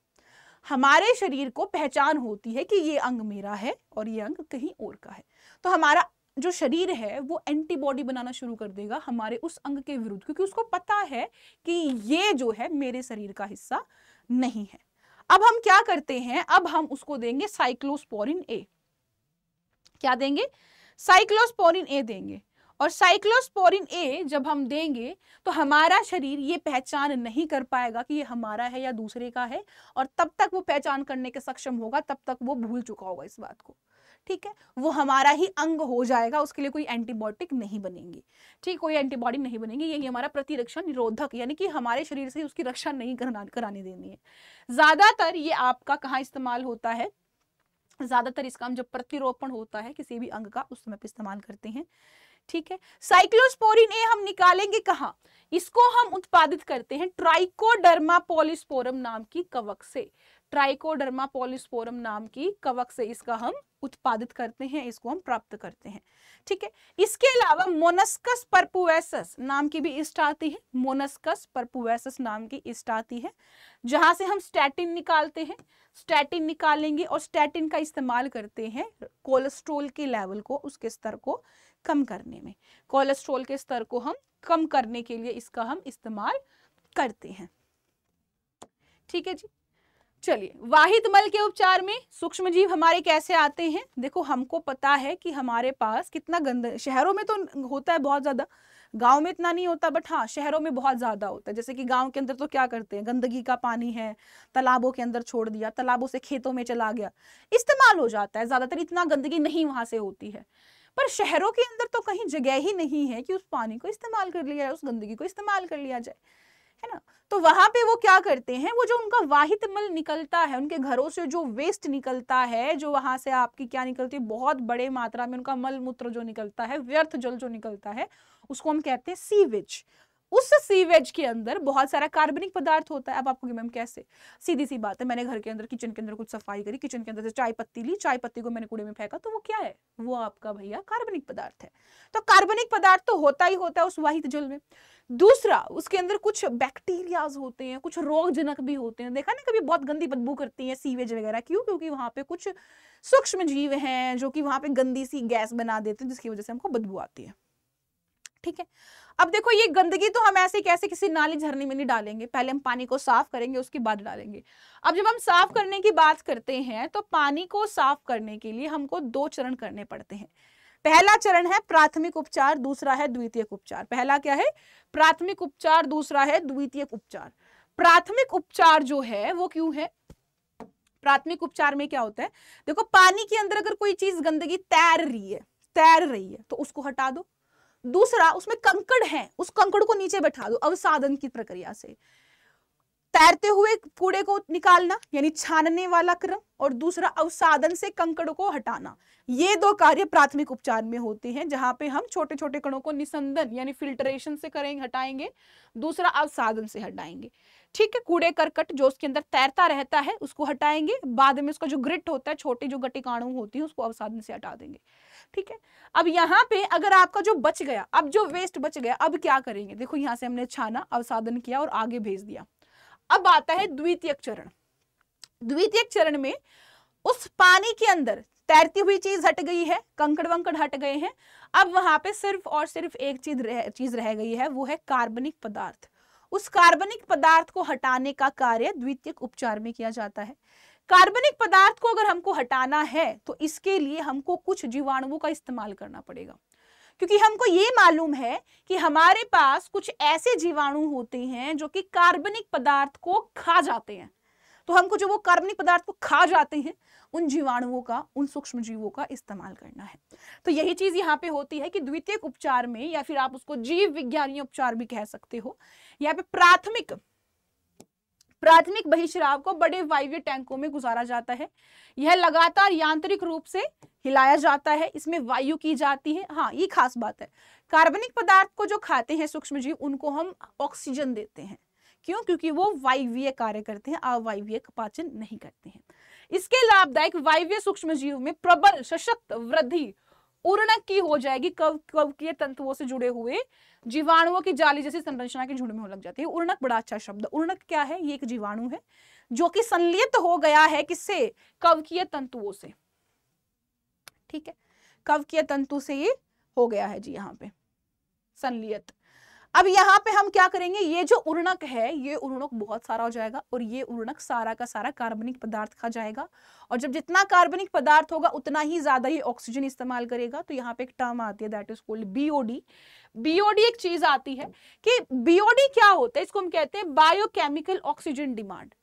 हमारे शरीर को पहचान होती है कि ये अंग मेरा है और ये अंग कहीं और का है तो हमारा जो शरीर है वो एंटीबॉडी बनाना शुरू कर देगा हमारे उस अंग के विरुद्ध क्योंकि उसको पता है कि ये जो है मेरे शरीर का हिस्सा नहीं है अब हम क्या करते हैं अब हम उसको देंगे साइक्लोस्पोरिन ए क्या देंगे साइक्लोस्पोरिन ए देंगे और साइक्लोस्पोरिन ए जब हम देंगे तो हमारा शरीर ये पहचान नहीं कर पाएगा कि ये हमारा है या दूसरे का है और तब तक वो पहचान करने के सक्षम होगा तब तक वो भूल चुका होगा इस बात को ठीक है वो हमारा ही अंग हो जाएगा उसके लिए कोई एंटीबायोटिक नहीं बनेंगी ठीक कोई एंटीबॉडी नहीं बनेगी यही हमारा प्रतिरक्षा निरोधक यानी कि हमारे शरीर से उसकी रक्षा नहीं करना कराने देनी है ज़्यादातर ये आपका कहाँ इस्तेमाल होता है ज़्यादातर इसका हम जब प्रतिरोपण होता है किसी भी अंग का उस समय पर इस्तेमाल करते हैं ठीक है साइक्लोस्पोरिन ए हम निकालेंगे कहा इसको हम उत्पादित करते हैं ट्राइकोडर्मा पॉलिस्पोरम नाम की कवक से ट्राइकोडर्मा पॉलिस्पोरम नाम की कवक से इसका हम उत्पादित करते हैं इसको हम प्राप्त करते हैं ठीक है इसके अलावा मोनस्कस परपुवेसस नाम की भी इष्ट आती है मोनस्कस परपुवेसस नाम की इष्ट आती है जहां से हम स्टैटिन निकालते हैं स्टैटिन निकालेंगे और स्टैटिन का इस्तेमाल करते हैं कोलेस्ट्रोल के लेवल को उसके स्तर को कम करने में कोलेस्ट्रोल के स्तर को हम कम करने के लिए इसका हम इस्तेमाल करते हैं ठीक है जी चलिए वाहित मल के उपचार में सूक्ष्म जीव हमारे कैसे आते हैं देखो हमको पता है कि हमारे पास कितना गंदा शहरों में तो होता है बहुत ज्यादा गांव में इतना नहीं होता बट हाँ शहरों में बहुत ज्यादा होता है जैसे कि गांव के अंदर तो क्या करते हैं गंदगी का पानी है तालाबों के अंदर छोड़ दिया तालाबों से खेतों में चला गया इस्तेमाल हो जाता है ज्यादातर इतना गंदगी नहीं वहां से होती है पर शहरों के अंदर तो कहीं जगह ही नहीं है कि उस पानी को इस्तेमाल कर लिया जाए उस गंदगी को इस्तेमाल कर लिया जाए है ना तो वहां पे वो क्या करते हैं वो जो उनका वाहित मल निकलता है उनके घरों से जो वेस्ट निकलता है जो वहां से आपकी क्या निकलती है बहुत बड़े मात्रा में उनका मल मूत्र जो निकलता है व्यर्थ जल जो निकलता है उसको हम कहते हैं सीवेज उस सीवेज के अंदर बहुत सारा कार्बनिक पदार्थ होता है अब आपको मैम कैसे सीधी सी बात है मैंने घर के अंदर किचन के अंदर कुछ सफाई करी किचन के अंदर से चाय पत्ती ली चाय पत्ती को मैंने कूड़े में फेंका तो वो क्या है वो आपका भैया कार्बनिक पदार्थ है तो कार्बनिक पदार्थ तो होता ही होता है उस वाहित जल में दूसरा उसके अंदर कुछ बैक्टीरियाज होते हैं कुछ रोगजनक भी होते हैं देखा ना कभी बहुत गंदी बदबू करती है सीवेज वगैरह क्यों क्योंकि वहां पे कुछ सूक्ष्म जीव है जो कि वहां पे गंदी सी गैस बना देते हैं जिसकी वजह से हमको बदबू आती है ठीक है अब देखो ये गंदगी तो हम ऐसे कैसे किसी नाली झरने में नहीं डालेंगे पहले हम पानी को साफ करेंगे उसके बाद डालेंगे अब जब हम साफ करने की बात करते हैं तो पानी को साफ करने के लिए हमको दो चरण करने पड़ते हैं पहला चरण है प्राथमिक उपचार दूसरा है द्वितीय उपचार पहला क्या है प्राथमिक उपचार दूसरा है द्वितीय उपचार प्राथमिक उपचार जो है वो क्यों है प्राथमिक उपचार में क्या होता है देखो पानी के अंदर अगर कोई चीज गंदगी तैर रही है तैर रही है तो उसको हटा दो दूसरा उसमें कंकड़ है उस कंकड़ को नीचे बैठा दो अवसाधन की प्रक्रिया से तैरते हुए कूड़े को निकालना यानी छानने वाला क्रम और दूसरा अवसादन से कंकड़ों को हटाना ये दो कार्य प्राथमिक उपचार में होते हैं जहां पे हम छोटे छोटे कणों को निसंदन यानी फिल्ट्रेशन से करेंगे हटाएंगे दूसरा अवसादन से हटाएंगे ठीक है कूड़े करकट जो उसके अंदर तैरता रहता है उसको हटाएंगे बाद में उसका जो ग्रिट होता है छोटे जो गटिकाणु होती है उसको अवसादन से हटा देंगे ठीक है अब यहाँ पे अगर आपका जो बच गया अब जो वेस्ट बच गया अब क्या करेंगे देखो यहाँ से हमने छाना अवसादन किया और आगे भेज दिया अब आता है द्वितीय चरण द्वितीय चरण में उस पानी के अंदर तैरती हुई चीज हट गई है कंकड़ वंकड़ हट गए हैं अब वहां पे सिर्फ और सिर्फ एक चीज रह चीज रह गई है वो है कार्बनिक पदार्थ उस कार्बनिक पदार्थ को हटाने का कार्य द्वितीय उपचार में किया जाता है कार्बनिक पदार्थ को अगर हमको हटाना है तो इसके लिए हमको कुछ जीवाणुओं का इस्तेमाल करना पड़ेगा क्योंकि हमको ये मालूम है कि हमारे पास कुछ ऐसे जीवाणु होते हैं जो कि कार्बनिक पदार्थ को खा जाते हैं तो हमको जो वो कार्बनिक पदार्थ को खा जाते हैं उन जीवाणुओं का उन सूक्ष्म जीवों का इस्तेमाल करना है तो यही चीज यहाँ पे होती है कि द्वितीय उपचार में या फिर आप उसको जीव विज्ञानी उपचार भी कह सकते हो यहाँ पे प्राथमिक प्राथमिक बहिश्राव को बड़े वायव्य टैंकों में गुजारा जाता है यह लगातार यांत्रिक रूप से हिलाया जाता है इसमें वायु की जाती है हाँ ये खास बात है कार्बनिक पदार्थ को जो खाते हैं सूक्ष्म जीव उनको हम ऑक्सीजन देते हैं क्यों क्योंकि वो वायव्य कार्य करते हैं अवायव्य पाचन नहीं करते हैं इसके लाभदायक वायव्य सूक्ष्म जीव में प्रबल सशक्त वृद्धि उर्णक की हो जाएगी कव कवकीय तंतुओं से जुड़े हुए जीवाणुओं की जाली जैसी संरचना के झुंड में हो लग जाती है उर्णक बड़ा अच्छा शब्द उर्णक क्या है ये एक जीवाणु है जो कि संलिप्त हो गया है किससे कवकीय तंतुओं से ठीक है कवकीय तंतु से ये हो गया है जी यहाँ पे संलियत अब यहाँ पे हम क्या करेंगे ये जो उर्णक है ये उर्णक बहुत सारा हो जाएगा और ये उर्णक सारा का सारा कार्बनिक पदार्थ खा जाएगा और जब जितना कार्बनिक पदार्थ होगा उतना ही ज्यादा ये ऑक्सीजन इस्तेमाल करेगा तो यहाँ पे एक टर्म आती है that is called BOD BOD एक चीज आती है कि बीओडी क्या होता है इसको हम कहते हैं बायोकेमिकल ऑक्सीजन डिमांड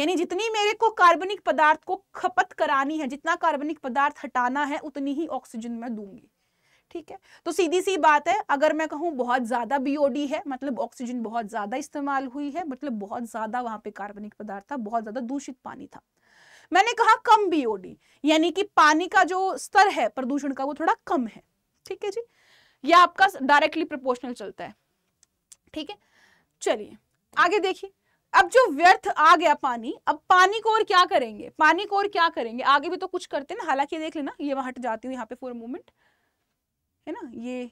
यानी जितनी मेरे को कार्बनिक पदार्थ को खपत करानी है जितना कार्बनिक पदार्थ हटाना है उतनी ही ऑक्सीजन मैं दूंगी ठीक है तो सीधी सी बात है अगर मैं कहूँ बहुत ज़्यादा बीओडी है मतलब ऑक्सीजन बहुत ज़्यादा इस्तेमाल हुई है मतलब बहुत ज़्यादा वहां पे कार्बनिक पदार्थ था बहुत ज़्यादा दूषित पानी था मैंने कहा कम बीओडी यानी कि पानी का जो स्तर है प्रदूषण का वो थोड़ा कम है ठीक है जी यह आपका डायरेक्टली प्रपोर्शनल चलता है ठीक है चलिए आगे देखिए अब जो व्यर्थ आ गया पानी अब पानी को और क्या करेंगे पानी को और क्या करेंगे आगे भी तो कुछ करते ना हालांकि देख लेना ये वहां हट जाती हूँ यहाँ पे फॉर मूवमेंट है ना ये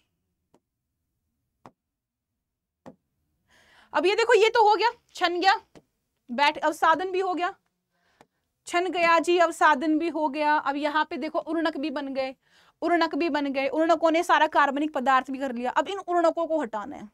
अब ये देखो ये तो हो गया छन गया बैठ अब साधन भी हो गया छन गया जी अब साधन भी हो गया अब यहाँ पे देखो उर्णक भी बन गए उर्णक भी बन गए उर्णकों ने सारा कार्बनिक पदार्थ भी कर लिया अब इन उर्णकों को हटाना है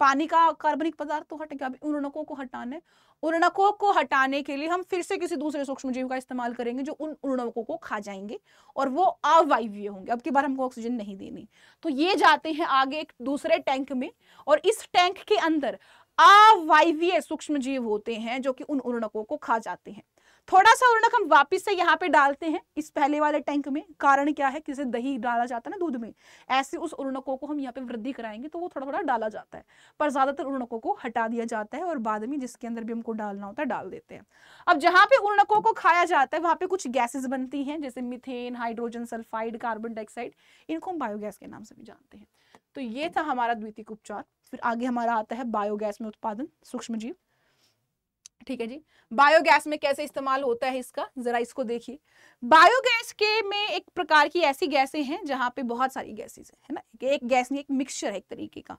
पानी का कार्बनिक पदार्थ तो हट गया अब उर्णकों को हटाना है उर्णकों को हटाने के लिए हम फिर से किसी दूसरे सूक्ष्म जीव का इस्तेमाल करेंगे जो उन उर्णकों को खा जाएंगे और वो अवायवीय होंगे अब की बार हमको ऑक्सीजन नहीं देनी तो ये जाते हैं आगे एक दूसरे टैंक में और इस टैंक के अंदर अवायवीय सूक्ष्म जीव होते हैं जो कि उन उर्णकों को खा जाते हैं थोड़ा सा उर्णक हम वापिस से यहाँ पे डालते हैं इस पहले वाले टैंक में कारण क्या है किसे दही डाला जाता है ना दूध में ऐसे उस उर्णकों को हम यहाँ पे वृद्धि कराएंगे तो वो थोड़ा थोड़ा डाला जाता है पर ज्यादातर उर्णकों को हटा दिया जाता है और बाद में जिसके अंदर भी हमको डालना होता है डाल देते हैं अब जहाँ पे उर्णकों को खाया जाता है वहाँ पे कुछ गैसेज बनती है जैसे methane hydrogen sulphide carbon dioxide इनको हम बायोगैस के नाम से भी जानते हैं तो ये था हमारा द्वितीय उपचार फिर आगे हमारा आता है बायोगैस में उत्पादन सूक्ष्म जीव ठीक है जी बायोगैस में कैसे इस्तेमाल होता है इसका जरा इसको देखिए बायोगैस के में एक प्रकार की ऐसी गैसें हैं जहां पे बहुत सारी गैसेज है ना एक गैस नहीं एक मिक्सचर है एक तरीके का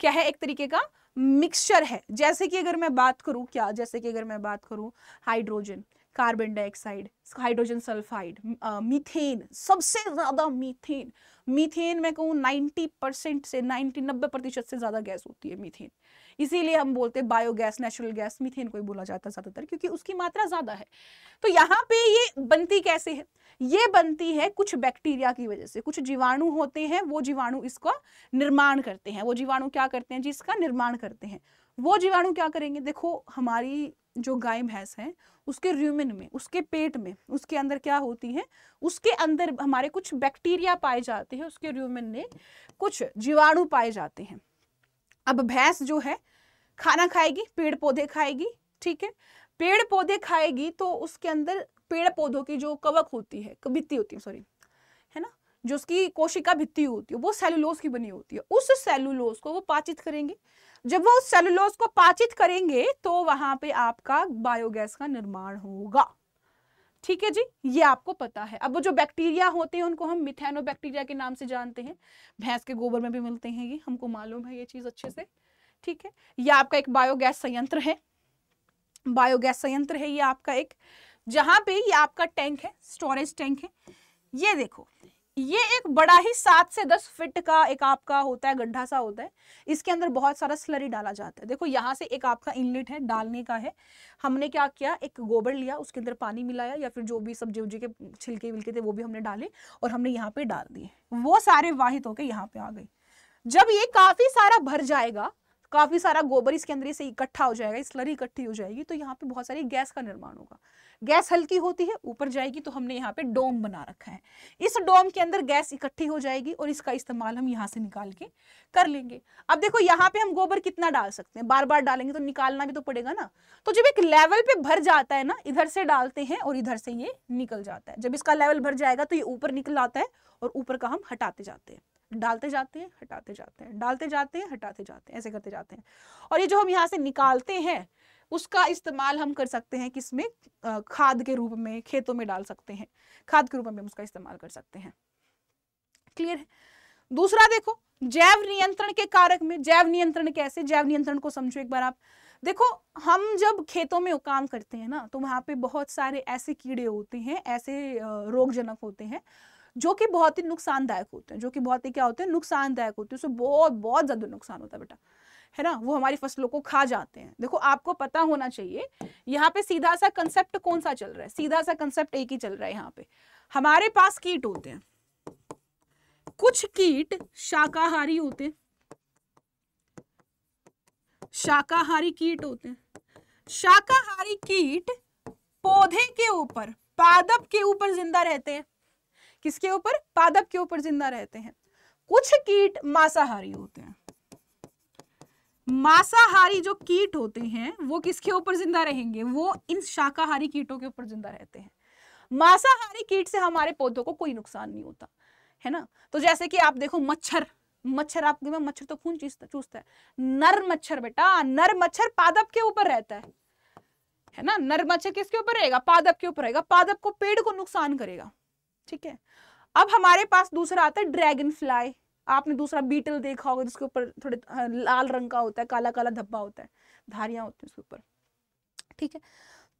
क्या है एक तरीके का मिक्सचर है जैसे कि अगर मैं बात करूं क्या जैसे कि अगर मैं बात करूँ hydrogen carbon dioxide hydrogen sulphide methane सबसे ज़्यादा मीथेन मीथेन में कहूँ 90 परसेंट से 90 नब्बे प्रतिशत से ज़्यादा गैस होती है मीथेन इसीलिए हम बोलते हैं बायोगैस नेचुरल गैस मिथेन को ही बोला जाता है ज्यादातर क्योंकि उसकी मात्रा ज्यादा है तो यहाँ पे ये बनती कैसे है ये बनती है कुछ बैक्टीरिया की वजह से कुछ जीवाणु होते हैं वो जीवाणु इसका निर्माण करते हैं वो जीवाणु क्या करते हैं जिसका निर्माण करते हैं वो जीवाणु क्या करेंगे देखो हमारी जो गाय भैंस है उसके र्यूमिन में उसके पेट में उसके अंदर क्या होती है उसके अंदर हमारे कुछ बैक्टीरिया पाए जाते हैं उसके र्यूमिन में कुछ जीवाणु पाए जाते हैं अब भैंस जो है खाना खाएगी पेड़ पौधे खाएगी ठीक है पेड़ पौधे खाएगी तो उसके अंदर पेड़ पौधों की जो कवक होती है भित्ती होती है सॉरी है ना जो उसकी कोशिका भित्ती होती है वो सेलुलोज की बनी होती है उस सेलुलोज को वो पाचित करेंगे जब वो उस सेलुलोज को पाचित करेंगे तो वहां पे आपका बायोगैस का निर्माण होगा ठीक है जी ये आपको पता है अब वो जो बैक्टीरिया होते हैं उनको हम मिथेनो बैक्टीरिया के नाम से जानते हैं भैंस के गोबर में भी मिलते हैं ये हमको मालूम है ये चीज अच्छे से ठीक है यह आपका एक बायोगैस संयंत्र है बायोगैस संयंत्र है ये आपका एक जहां पे ये आपका टैंक है स्टोरेज टैंक है ये देखो ये एक बड़ा ही सात से दस फिट का एक आपका होता है गड्ढा सा होता है इसके अंदर बहुत सारा स्लरी डाला जाता है देखो यहाँ से एक आपका इनलेट है डालने का है हमने क्या किया एक गोबर लिया उसके अंदर पानी मिलाया या फिर जो भी सब सब्जी के छिलके विलके थे वो भी हमने डाले और हमने यहाँ पे डाल दिए वो सारे वाहित होकर यहाँ पे आ गए जब ये काफी सारा भर जाएगा काफ़ी सारा गोबर इसके अंदर से इकट्ठा हो जाएगा स्लरी इकट्ठी हो जाएगी तो यहाँ पे बहुत सारी गैस का निर्माण होगा गैस हल्की होती है ऊपर जाएगी तो हमने यहाँ पे डोम बना रखा है इस डोम के अंदर गैस इकट्ठी हो जाएगी और इसका इस्तेमाल हम यहाँ से निकाल के कर लेंगे अब देखो यहाँ पे हम गोबर कितना डाल सकते हैं बार बार डालेंगे तो निकालना भी तो पड़ेगा ना तो जब एक लेवल पे भर जाता है ना इधर से डालते हैं और इधर से ये निकल जाता है जब इसका लेवल भर जाएगा तो ये ऊपर निकल आता है और ऊपर का हम हटाते जाते हैं डालते जाते हैं हटाते जाते हैं डालते जाते हैं हटाते जाते हैं ऐसे करते जाते हैं और ये जो हम यहाँ से निकालते हैं उसका इस्तेमाल हम कर सकते हैं किसमें खाद के रूप में खेतों में डाल सकते हैं खाद के रूप में हम उसका इस्तेमाल कर सकते हैं क्लियर है दूसरा देखो जैव नियंत्रण के कारक में जैव नियंत्रण कैसे जैव नियंत्रण को समझो एक बार आप देखो हम जब खेतों में काम करते हैं ना तो वहां पे बहुत सारे ऐसे कीड़े होते हैं ऐसे रोगजनक होते हैं जो कि बहुत ही नुकसानदायक होते हैं जो कि बहुत ही क्या होते हैं नुकसानदायक होते हैं उससे बहुत बहुत ज़्यादा नुकसान होता है बेटा है ना वो हमारी फसलों को खा जाते हैं देखो आपको पता होना चाहिए यहाँ पे सीधा सा कंसेप्ट कौन सा चल रहा है सीधा सा कंसेप्ट एक ही चल रहा है यहाँ पे हमारे पास कीट होते हैं कुछ कीट शाकाहारी होते हैं शाकाहारी कीट होते हैं शाकाहारी कीट पौधे के ऊपर पादप के ऊपर जिंदा रहते हैं किसके ऊपर पादप के ऊपर जिंदा रहते हैं कुछ कीट मांसाहारी होते हैं मांसाहारी जो कीट होते हैं वो किसके ऊपर जिंदा रहेंगे वो इन शाकाहारी कीटों के ऊपर जिंदा रहते हैं मांसाहारी कीट से हमारे पौधों को कोई नुकसान नहीं होता है ना तो जैसे कि आप देखो मच्छर मच्छर आपके में मच्छर तो खून चूसता है नर मच्छर बेटा नर मच्छर पादप के ऊपर रहता है है ना नर मच्छर किसके ऊपर रहेगा पादप के ऊपर रहेगा पादप को पेड़ को नुकसान करेगा ठीक है अब हमारे पास दूसरा आता है ड्रैगन फ्लाई आपने दूसरा बीटल देखा होगा जिसके ऊपर थोड़े लाल रंग का होता है काला काला धब्बा होता है धारियां होती हैं उसके ऊपर ठीक है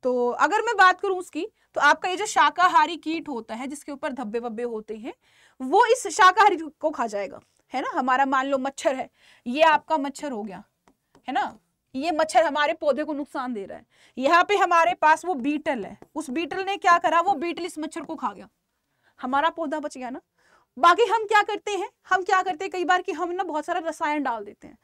तो अगर मैं बात करूं उसकी तो आपका ये जो शाकाहारी कीट होता है जिसके ऊपर धब्बे वब्बे होते हैं वो इस शाकाहारी को खा जाएगा है ना हमारा मान लो मच्छर है ये आपका मच्छर हो गया है ना ये मच्छर हमारे पौधे को नुकसान दे रहा है यहाँ पे हमारे पास वो बीटल है उस बीटल ने क्या करा वो बीटल इस मच्छर को खा गया हमारा पौधा बच गया ना बाकी हम क्या करते हैं हम क्या करते हैं कई बार कि हम ना बहुत सारा रसायन डाल देते हैं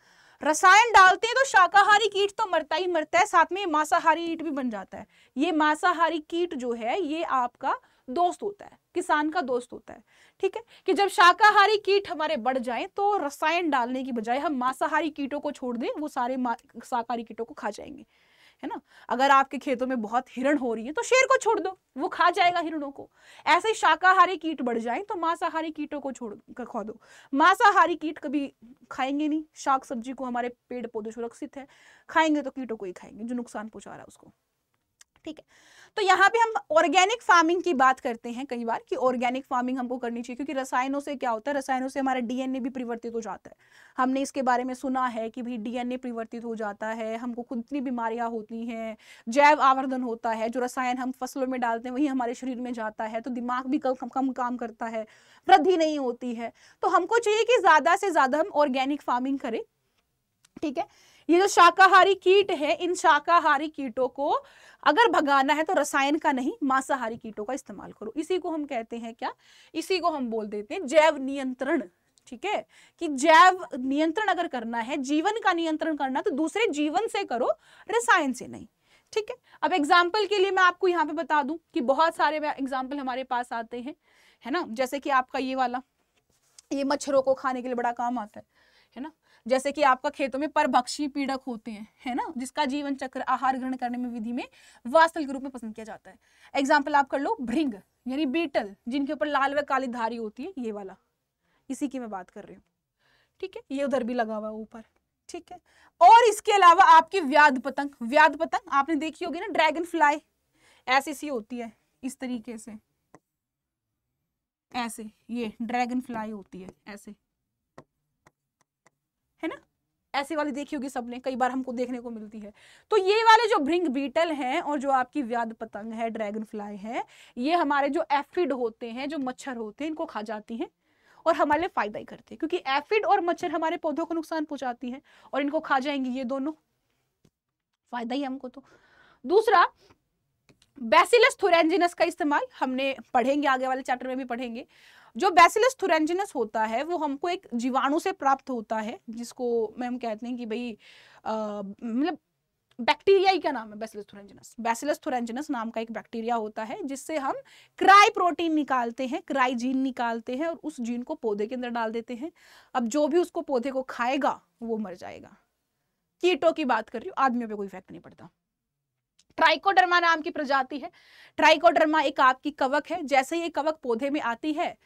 रसायन डालते हैं तो शाकाहारी कीट तो मरता ही मरता है साथ में मांसाहारी कीट भी बन जाता है ये मांसाहारी कीट जो है ये आपका दोस्त होता है किसान का दोस्त होता है ठीक है कि जब शाकाहारी कीट हमारे बढ़ जाए तो रसायन डालने की बजाय हम मांसाहारी कीटों को छोड़ दें वो सारे शाकाहारी कीटों को खा जाएंगे है ना अगर आपके खेतों में बहुत हिरण हो रही है तो शेर को छोड़ दो वो खा जाएगा हिरणों को ऐसे ही शाकाहारी कीट बढ़ जाए तो मांसाहारी कीटों को छोड़ खा दो मांसाहारी कीट कभी खाएंगे नहीं शाक सब्जी को हमारे पेड़ पौधे सुरक्षित है खाएंगे तो कीटों को ही खाएंगे जो नुकसान पहुंचा रहा है उसको ठीक है तो यहाँ पे हम ऑर्गेनिक फार्मिंग की बात करते हैं कई बार कि ऑर्गेनिक फार्मिंग हमको करनी चाहिए क्योंकि रसायनों से क्या होता है रसायनों से हमारा डीएनए भी परिवर्तित हो जाता है हमने इसके बारे में सुना है कि भाई डीएनए परिवर्तित हो जाता है हमको खुद इतनी बीमारियां होती हैं जैव आवर्धन होता है जो रसायन हम फसलों में डालते हैं वही हमारे शरीर में जाता है तो दिमाग भी कम कम, काम करता है वृद्धि नहीं होती है तो हमको चाहिए कि ज्यादा से ज्यादा हम ऑर्गेनिक फार्मिंग करें ठीक है ये जो शाकाहारी कीट है इन शाकाहारी कीटों को अगर भगाना है तो रसायन का नहीं मांसाहारी कीटों का इस्तेमाल करो इसी को हम कहते हैं क्या इसी को हम बोल देते हैं जैव नियंत्रण ठीक है कि जैव नियंत्रण अगर करना है जीवन का नियंत्रण करना तो दूसरे जीवन से करो रसायन से नहीं ठीक है अब एग्जाम्पल के लिए मैं आपको यहाँ पे बता दूं कि बहुत सारे एग्जाम्पल हमारे पास आते हैं है ना जैसे कि आपका ये वाला ये मच्छरों को खाने के लिए बड़ा काम आता है है ना जैसे कि आपका खेतों में परभक्षी पीड़क होते हैं है ना जिसका जीवन चक्र आहार ग्रहण करने में विधि में वास्तविक रूप में पसंद किया जाता है एग्जाम्पल आप कर लो भृंग यानी बीटल जिनके ऊपर लाल व काली धारी होती है ये वाला इसी की मैं बात कर रही हूँ ठीक है ये उधर भी लगा हुआ है ऊपर ठीक है और इसके अलावा आपकी व्याध पतंग व्याध पतंग आपने देखी होगी ना ड्रैगन फ्लाई ऐसी सी होती है इस तरीके से ऐसे ये ड्रैगन फ्लाई होती है ऐसे है ना ऐसे वाली देखी होगी सबने कई बार हमको देखने को मिलती है तो ये वाले जो भ्रिंग बीटल हैं और जो आपकी व्याध पतंग है ड्रैगन फ्लाई है ये हमारे जो एफिड होते हैं जो मच्छर होते हैं इनको खा जाती हैं और हमारे लिए फायदा ही करते हैं क्योंकि एफिड और मच्छर हमारे पौधों को नुकसान पहुंचाती हैं और इनको खा जाएंगी ये दोनों फायदा ही हमको तो दूसरा बेसिलस थोरेंजिनस का इस्तेमाल हमने पढ़ेंगे आगे वाले चैप्टर में भी पढ़ेंगे जो बेसिलस थुरेंजिनस होता है वो हमको एक जीवाणु से प्राप्त होता है जिसको मैं हम कहते हैं कि भाई मतलब बैक्टीरिया ही का नाम है बेसिलस थुरेंजिनस बेसिलस थुरेंजिनस नाम का एक बैक्टीरिया होता है जिससे हम क्राई प्रोटीन निकालते हैं क्राई जीन निकालते हैं और उस जीन को पौधे के अंदर डाल देते हैं अब जो भी उसको पौधे को खाएगा वो मर जाएगा कीटों की बात कर रही हूँ आदमियों पर कोई इफेक्ट नहीं पड़ता ट्राइकोडर्मा नाम की प्रजाति है ट्राइकोडर्मा एक आपकी कवक है जैसे ये कवक पौधे में आती है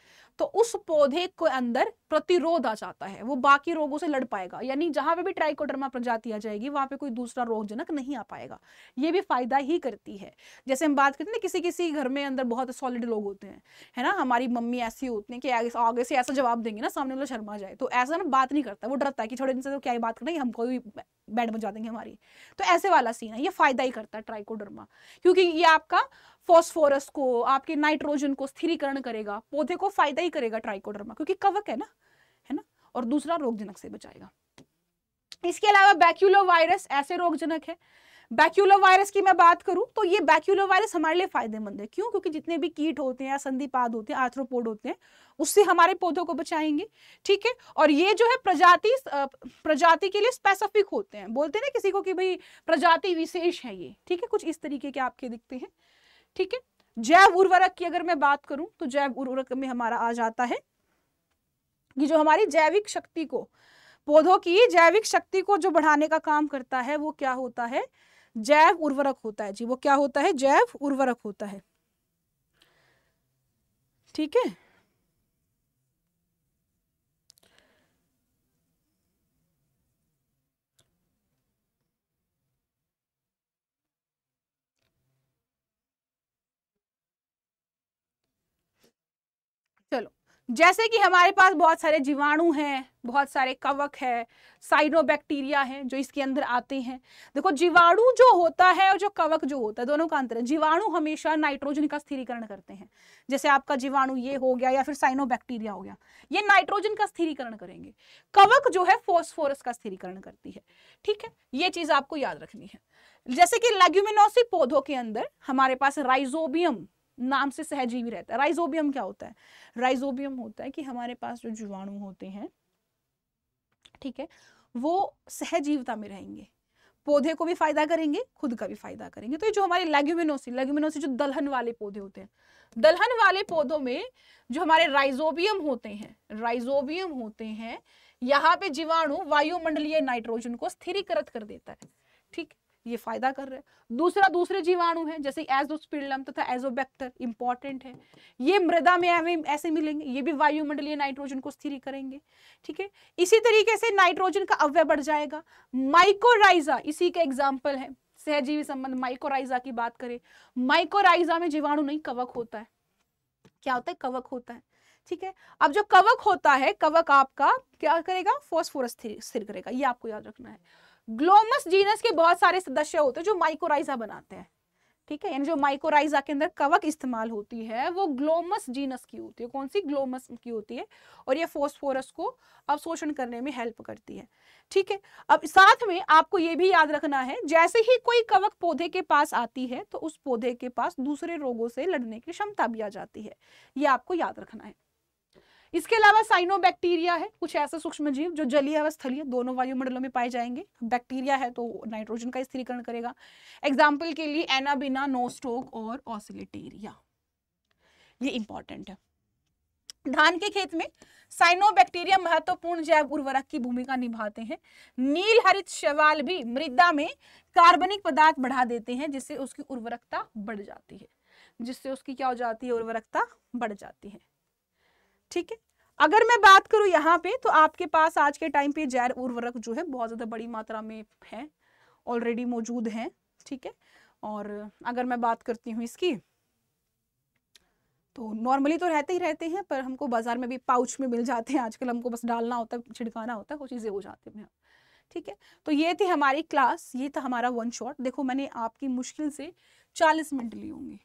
तो उस पौधे के अंदर प्रतिरोध आ जाता है वो बाकी रोगों से लड़ पाएगा यानी जहां पे भी ट्राइकोडर्मा प्रजाति आ जाएगी वहां पे कोई दूसरा रोगजनक नहीं आ पाएगा ये भी फायदा ही करती है जैसे हम बात करते हैं ना किसी किसी घर में अंदर बहुत सॉलिड लोग होते हैं है ना हमारी मम्मी ऐसी होती है कि आगे आगे से ऐसा जवाब देंगे ना सामने वाले शर्मा जाए तो ऐसा ना बात नहीं करता वो डरता है कि छोटे से तो क्या ही बात करना हमको भी बैड बजा देंगे हमारी तो ऐसे वाला सीन है ये फायदा ही करता है ट्राइकोडर्मा क्योंकि ये आपका फॉस्फोरस को आपके नाइट्रोजन को स्थिरीकरण करेगा पौधे को फायदा ही करेगा ट्राइकोडर्मा क्योंकि कवक है ना है ना और दूसरा रोगजनक से बचाएगा इसके अलावा बैक्यूलो वायरस ऐसे रोगजनक है बैक्यूलो वायरस की मैं बात करूं तो ये बैक्यूलो वायरस हमारे लिए फायदेमंद है क्यों क्योंकि जितने भी कीट होते हैं संधिपाद होते हैं आर्थ्रोपोड होते हैं उससे हमारे पौधों को बचाएंगे ठीक है और ये जो है प्रजाति प्रजाति के लिए स्पेसिफिक होते हैं बोलते हैं ना किसी को कि भाई प्रजाति विशेष है ये ठीक है कुछ इस तरीके के आपके दिखते हैं ठीक है जैव उर्वरक की अगर मैं बात करूं तो जैव उर्वरक में हमारा आ जाता है कि जो हमारी जैविक शक्ति को पौधों की जैविक शक्ति को जो बढ़ाने का काम करता है वो क्या होता है जैव उर्वरक होता है जी वो क्या होता है जैव उर्वरक होता है ठीक है जैसे कि हमारे पास बहुत सारे जीवाणु हैं बहुत सारे कवक है साइनोबैक्टीरिया है जो इसके अंदर आते हैं देखो जीवाणु जो होता है और जो कवक जो होता है दोनों का अंतर है जीवाणु हमेशा नाइट्रोजन का स्थिरीकरण करते हैं जैसे आपका जीवाणु ये हो गया या फिर साइनोबैक्टीरिया हो गया ये नाइट्रोजन का स्थिरीकरण करेंगे कवक जो है फोस्फोरस का स्थिरीकरण करती है ठीक है ये चीज आपको याद रखनी है जैसे कि लेग्यूमिनोसी पौधों के अंदर हमारे पास राइजोबियम नाम से सहजीवी रहता है राइजोबियम क्या होता है राइजोबियम होता है कि हमारे पास जो जीवाणु होते हैं ठीक है वो सहजीवता में रहेंगे पौधे को भी फायदा करेंगे खुद का भी फायदा करेंगे तो ये जो हमारे लेग्यूमिनोसी लेग्यूमिनोसी जो दलहन वाले पौधे होते हैं दलहन वाले पौधों में जो हमारे राइजोबियम होते हैं राइजोबियम होते हैं यहाँ पे जीवाणु वायुमंडलीय नाइट्रोजन को स्थिरीकृत कर देता है ठीक ये फायदा कर रहा है दूसरा दूसरे जीवाणु हैं जैसे एजोस्पिडलम तथा एजोबैक्टर इंपॉर्टेंट है ये मृदा में हमें ऐसे मिलेंगे ये भी वायुमंडलीय नाइट्रोजन को स्थिर करेंगे ठीक है इसी तरीके से नाइट्रोजन का अव्यय बढ़ जाएगा माइकोराइजा इसी का एग्जाम्पल है सहजीवी संबंध माइकोराइजा की बात करें माइकोराइजा में जीवाणु नहीं कवक होता है क्या होता है कवक होता है ठीक है अब जो कवक होता है कवक आपका क्या करेगा फॉस्फोरस स्थिर करेगा ये आपको याद रखना है ग्लोमस जीनस के बहुत सारे सदस्य होते हैं जो माइकोराइजा बनाते हैं ठीक है यानी जो माइकोराइजा के अंदर कवक इस्तेमाल होती है वो ग्लोमस जीनस की होती है कौन सी ग्लोमस की होती है और ये फोस्फोरस को अवशोषण करने में हेल्प करती है ठीक है अब साथ में आपको ये भी याद रखना है जैसे ही कोई कवक पौधे के पास आती है तो उस पौधे के पास दूसरे रोगों से लड़ने की क्षमता भी आ जाती है ये आपको याद रखना है इसके अलावा साइनो बैक्टीरिया है कुछ ऐसे सूक्ष्म जीव जो जलीय व स्थलीय दोनों वायुमंडलों में पाए जाएंगे बैक्टीरिया है तो नाइट्रोजन का स्थिरीकरण करेगा एग्जाम्पल के लिए एनाबिना नोस्टोक और ऑसिलेटेरिया ये इंपॉर्टेंट है धान के खेत में साइनोबैक्टीरिया महत्वपूर्ण जैव उर्वरक की भूमिका निभाते हैं नील हरित शैवाल भी मृदा में कार्बनिक पदार्थ बढ़ा देते हैं जिससे उसकी उर्वरकता बढ़ जाती है जिससे उसकी क्या हो जाती है उर्वरकता बढ़ जाती है ठीक है अगर मैं बात करूं यहाँ पे तो आपके पास आज के टाइम पे जैर उर्वरक जो है बहुत ज़्यादा बड़ी मात्रा में है ऑलरेडी मौजूद है ठीक है और अगर मैं बात करती हूँ इसकी तो नॉर्मली तो रहते ही रहते हैं पर हमको बाजार में भी पाउच में मिल जाते हैं आजकल हमको बस डालना होता है छिड़काना होता है वो चीज़ें हो जाती हैं ठीक है तो ये थी हमारी क्लास ये था हमारा वन शॉट देखो मैंने आपकी मुश्किल से चालीस मिनट ली होंगी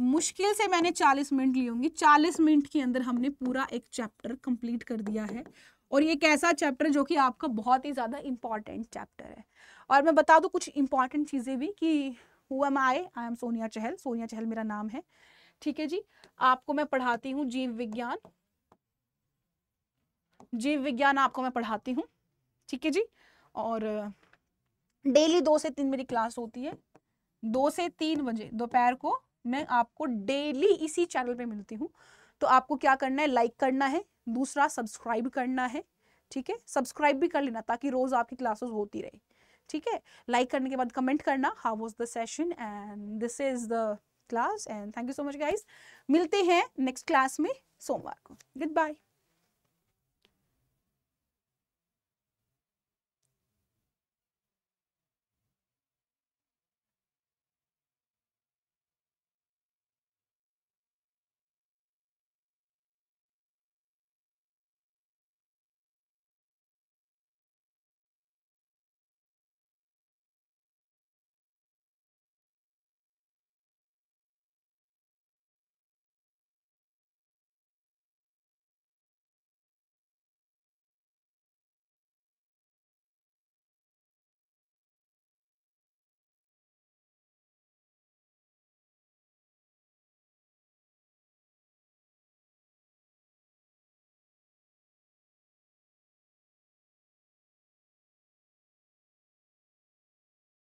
मुश्किल से मैंने 40 मिनट ली होंगी 40 मिनट के अंदर हमने पूरा एक चैप्टर कंप्लीट कर दिया है और ये एक ऐसा चैप्टर जो कि आपका बहुत ही ज़्यादा इम्पॉर्टेंट चैप्टर है और मैं बता दूँ कुछ इम्पॉर्टेंट चीज़ें भी कि who am I I am Sonia Chahal Sonia Chahal मेरा नाम है ठीक है जी आपको मैं पढ़ाती हूँ जीव विज्ञान जीव विज्ञान आपको मैं पढ़ाती हूँ ठीक है जी और डेली दो से तीन मेरी क्लास होती है दो से तीन बजे दोपहर को मैं आपको डेली इसी चैनल पे मिलती हूँ तो आपको क्या करना है लाइक करना है दूसरा सब्सक्राइब करना है ठीक है सब्सक्राइब भी कर लेना ताकि रोज आपकी क्लासेस होती रहे ठीक है लाइक करने के बाद कमेंट करना how was the session and this is the class and thank you so much guys मिलते हैं नेक्स्ट क्लास में सोमवार को गुड बाय